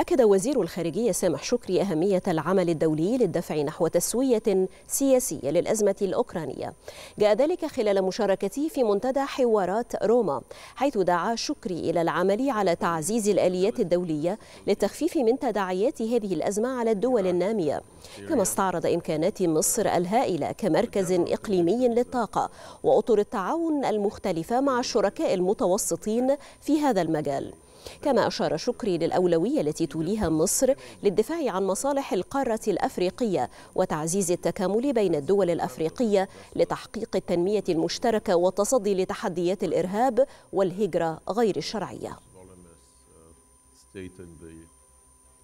أكد وزير الخارجية سامح شكري أهمية العمل الدولي للدفع نحو تسوية سياسية للأزمة الأوكرانية جاء ذلك خلال مشاركته في منتدى حوارات روما حيث دعا شكري إلى العمل على تعزيز الآليات الدولية للتخفيف من تداعيات هذه الأزمة على الدول النامية كما استعرض إمكانات مصر الهائلة كمركز إقليمي للطاقة وأطر التعاون المختلفة مع الشركاء المتوسطين في هذا المجال كما أشار شكري للأولوية التي توليها مصر للدفاع عن مصالح القارة الأفريقية وتعزيز التكامل بين الدول الأفريقية لتحقيق التنمية المشتركة والتصدي لتحديات الإرهاب والهجرة غير الشرعية.